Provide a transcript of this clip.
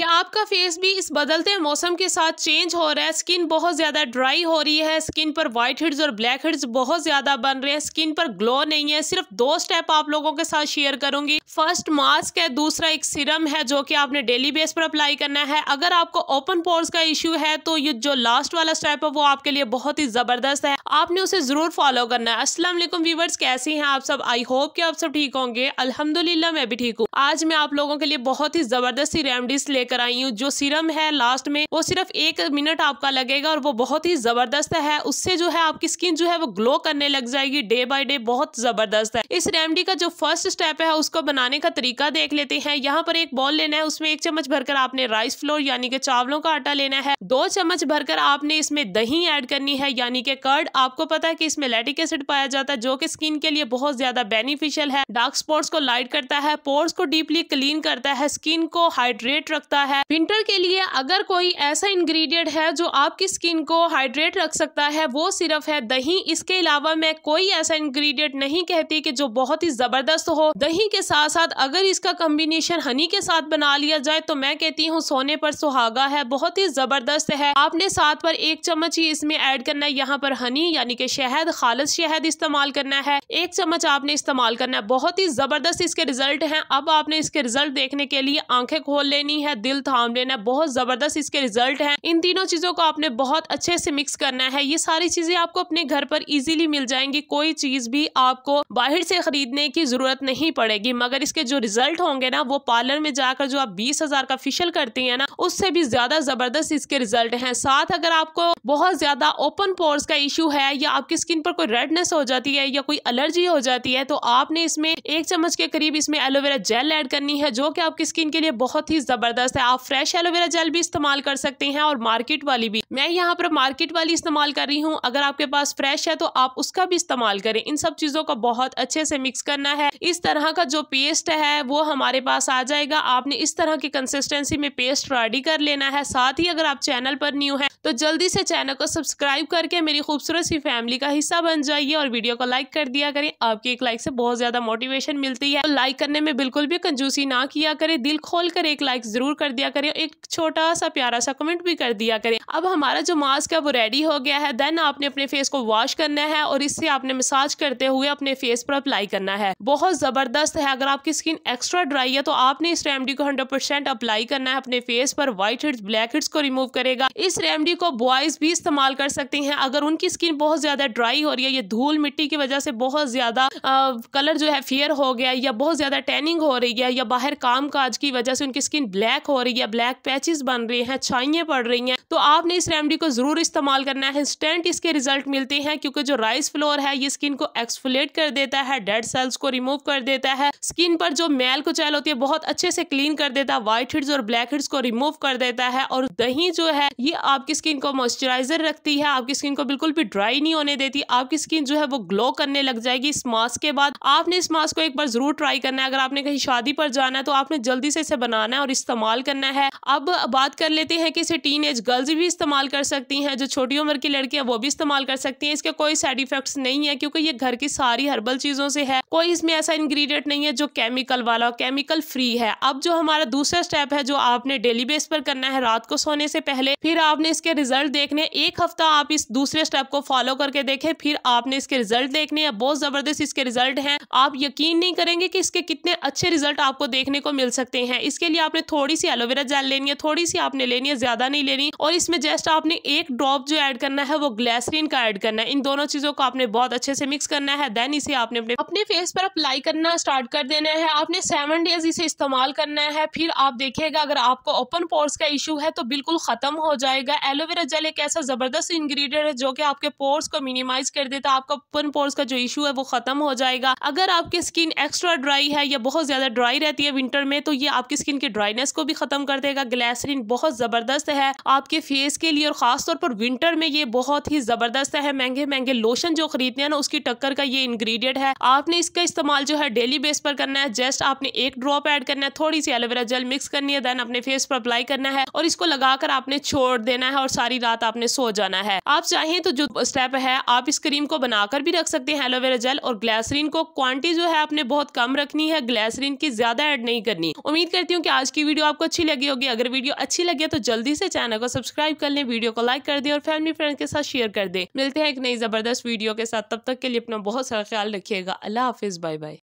कि आपका फेस भी इस बदलते मौसम के साथ चेंज हो रहा है स्किन बहुत ज़्यादा ड्राई हो रही है स्किन पर वाइट हेड्स और ब्लैक हेड्स बहुत ज़्यादा बन रहे हैं स्किन पर ग्लो नहीं है सिर्फ दो स्टेप आप लोगों के साथ शेयर करूंगी फर्स्ट मास्क है दूसरा एक सिरम है जो कि आपने डेली बेस पर अप्लाई करना है अगर आपको ओपन पोर्स का इशू है तो ये जो लास्ट वाला स्टेप है वो आपके लिए बहुत ही ज़बरदस्त है आपने उसे ज़रूर फॉलो करना है असलम व्यूवर्स कैसी हैं आप सब आई होप कि आप सब ठीक होंगे अलहमदुल्ला मैं भी ठीक हूँ आज मैं आप लोगों के लिए बहुत ही ज़बरदस्त रेमडीज लेकर लेकर आई हूँ जो सीरम है लास्ट में वो सिर्फ एक मिनट आपका लगेगा और वो बहुत ही ज़बरदस्त है उससे जो है आपकी स्किन जो है वो ग्लो करने लग जाएगी डे बाई डे बहुत ज़बरदस्त है इस रेमडी का जो फर्स्ट स्टेप है उसको बनाने का तरीका देख लेते हैं यहाँ पर एक बॉल लेना है उसमें एक चम्मच भरकर आपने राइस फ्लोर यानी कि चावलों का आटा लेना है दो चम्मच भरकर आपने इसमें दही ऐड करनी है यानी कि कर्ड आपको पता है कि इसमें लेटिक एसिड पाया जाता है जो कि स्किन के लिए बहुत ज्यादा बेनिफिशियल है डार्क स्पॉट्स को लाइट करता है पोर्स को डीपली क्लीन करता है स्किन को हाइड्रेट रखता सकता है विंटर के लिए अगर कोई ऐसा इंग्रेडिएंट है जो आपकी स्किन को हाइड्रेट रख सकता है वो सिर्फ है दही इसके अलावा मैं कोई ऐसा इंग्रेडिएंट नहीं कहती कि जो बहुत ही जबरदस्त हो दही के साथ साथ अगर इसका कॉम्बिनेशन हनी के साथ बना लिया जाए तो मैं कहती हूँ सोने पर सुहागा है बहुत ही जबरदस्त है आपने साथ पर एक चम्मच ही इसमें ऐड करना है यहाँ पर हनी यानी कि शहद खालस शहद इस्तेमाल करना है एक चम्मच आपने इस्तेमाल करना है बहुत ही जबरदस्त इसके रिजल्ट है अब आपने इसके रिजल्ट देखने के लिए आंखें खोल लेनी है दिल थाम लेना बहुत ज़बरदस्त इसके रिजल्ट हैं इन तीनों चीज़ों को आपने बहुत अच्छे से मिक्स करना है ये सारी चीज़ें आपको अपने घर पर इजीली मिल जाएंगी कोई चीज़ भी आपको बाहर से खरीदने की ज़रूरत नहीं पड़ेगी मगर इसके जो रिजल्ट होंगे ना वो पार्लर में जाकर जो आप बीस हज़ार का फिशल करती है ना उससे भी ज़्यादा ज़बरदस्त इसके रिजल्ट हैं साथ अगर आपको बहुत ज़्यादा ओपन पोर्स का इश्यू है या आपकी स्किन पर कोई रेडनेस हो जाती है या कोई एलर्जी हो जाती है तो आपने इसमें एक चम्मच के करीब इसमें एलोवेरा जेल ऐड करनी है जो कि आपकी स्किन के लिए बहुत ही ज़बरदस्त जबरदस्त है आप फ्रेश एलोवेरा जेल भी इस्तेमाल कर सकते हैं और मार्केट वाली भी मैं यहाँ पर मार्केट वाली इस्तेमाल कर रही हूँ अगर आपके पास फ्रेश है तो आप उसका भी इस्तेमाल करें इन सब चीज़ों को बहुत अच्छे से मिक्स करना है इस तरह का जो पेस्ट है वो हमारे पास आ जाएगा आपने इस तरह की कंसिस्टेंसी में पेस्ट रेडी कर लेना है साथ ही अगर आप चैनल पर न्यू है तो जल्दी से चैनल को सब्सक्राइब करके मेरी खूबसूरत सी फैमिली का हिस्सा बन जाइए और वीडियो को लाइक कर दिया करें आपकी एक लाइक से बहुत ज्यादा मोटिवेशन मिलती है तो लाइक करने में बिल्कुल भी कंजूसी ना किया करें दिल खोल कर एक लाइक जरूर कर दिया करें एक छोटा सा प्यारा सा कमेंट भी कर दिया करें अब हमारा जो मास्क है वो रेडी हो गया है देन आपने अपने फेस को वॉश करना है और इससे आपने मसाज करते हुए अपने फेस पर अप्लाई करना है बहुत ज़बरदस्त है अगर आपकी स्किन एक्स्ट्रा ड्राई है तो आपने इस रेमडी को हंड्रेड अप्लाई करना है अपने फेस पर व्हाइट हेड्स ब्लैक हेड्स को रिमूव करेगा इस रेमडी को बॉयज़ भी इस्तेमाल कर सकते हैं अगर उनकी स्किन बहुत ज़्यादा ड्राई हो रही है या धूल मिट्टी की वजह से बहुत ज़्यादा कलर जो है फेयर हो गया या बहुत ज़्यादा टैनिंग हो रही है या बाहर काम काज की वजह से उनकी स्किन ब्लैक हो रही है ब्लैक पैचेस बन रहे हैं छाइयाँ पड़ रही हैं तो आपने इस रेमडी को ज़रूर इस्तेमाल करना है इंस्टेंट इसके रिजल्ट मिलते हैं क्योंकि जो राइस फ्लोर है ये स्किन को एक्सफोलेट कर देता है डेड सेल्स को रिमूव कर देता है स्किन पर जो मैल चैल होती है बहुत अच्छे से क्लीन कर देता है व्हाइट हिड्स और ब्लैक हिड्स को रिमूव कर देता है और दही जो है ये आपकी स्किन को मॉइस्चराइजर रखती है आपकी स्किन को बिल्कुल भी ड्राई नहीं होने देती आपकी स्किन जो है वो ग्लो करने लग जाएगी इस मास्क के बाद आपने इस मास्क को एक बार जरूर ट्राई करना है अगर आपने कहीं शादी पर जाना है तो आपने जल्दी से इसे बनाना है और इस्तेमाल इस्तेमाल करना है अब बात कर लेते हैं कि इसे टीन एज गर्ल्स भी इस्तेमाल कर सकती हैं जो छोटी उम्र की लड़कियां वो भी इस्तेमाल कर सकती हैं इसके कोई साइड इफेक्ट्स नहीं है क्योंकि ये घर की सारी हर्बल चीज़ों से है कोई इसमें ऐसा इंग्रेडिएंट नहीं है जो केमिकल वाला केमिकल फ्री है अब जो हमारा दूसरा स्टेप है जो आपने डेली बेस पर करना है रात को सोने से पहले फिर आपने इसके रिजल्ट देखने एक हफ्ता आप इस दूसरे स्टेप को फॉलो करके देखें फिर आपने इसके रिजल्ट देखने हैं बहुत जबरदस्त इसके रिजल्ट हैं आप यकीन नहीं करेंगे कि इसके कितने अच्छे रिजल्ट आपको देखने को मिल सकते हैं इसके लिए आपने थोड़ी सी एलोवेरा जेल लेनी है थोड़ी सी आपने लेनी है ज़्यादा नहीं लेनी और इसमें जस्ट आपने एक ड्रॉप जो ऐड करना है वो ग्लैसरीन का ऐड करना है इन दोनों चीज़ों को आपने बहुत अच्छे से मिक्स करना है देन इसे आपने अपने अपने फेस पर अप्लाई करना स्टार्ट कर देना है आपने सेवन डेज इसे इस्तेमाल करना है फिर आप देखिएगा अगर आपको ओपन पोर्स का इशू है तो बिल्कुल ख़त्म हो जाएगा एलोवेरा जेल एक ऐसा ज़बरदस्त इंग्रेडिएंट है जो कि आपके पोर्स को मिनिमाइज कर देता है आपका ओपन पोर्स का जो इशू है वो ख़त्म हो जाएगा अगर आपकी स्किन एक्स्ट्रा ड्राई है या बहुत ज़्यादा ड्राई रहती है विंटर में तो ये आपकी स्किन की ड्राइनेस को भी ख़त्म कर देगा ग्लैसरीन बहुत ज़बरदस्त है आपके फेस के लिए और ख़ासतौर पर विंटर में ये बहुत ही ज़बरदस्त है महंगे महंगे लोशन जो खरीदते हैं ना उसकी टक्कर का ये इंग्रेडिएंट है आपने इसका इस्तेमाल जो है डेली बेस पर करना है जस्ट आपने एक ड्रॉप ऐड करना है थोड़ी सी एलोवेरा जेल मिक्स करनी है देन अपने फेस पर अप्लाई करना है और इसको लगाकर आपने छोड़ देना है और सारी रात आपने सो जाना है आप चाहें तो जो स्टेप है आप इस क्रीम को बनाकर भी रख सकते हैं एलोवेरा जेल और ग्लैसरीन को क्वांटिटी जो है आपने बहुत कम रखनी है ग्लैसरीन की ज्यादा ऐड नहीं करनी उम्मीद करती हूँ कि आज की वीडियो आपको अच्छी लगी होगी अगर वीडियो अच्छी लगी तो जल्दी से चैनल को सब्सक्राइब कर लें वीडियो को लाइक कर दें और फैमिली फ्रेंड के साथ शेयर कर दें मिलते हैं एक नई ज़बरदस्त वीडियो के साथ तब तक के लिए अपना बहुत सारा ख्याल रखिएगा अल्लाह हाफिज़ बाय बाय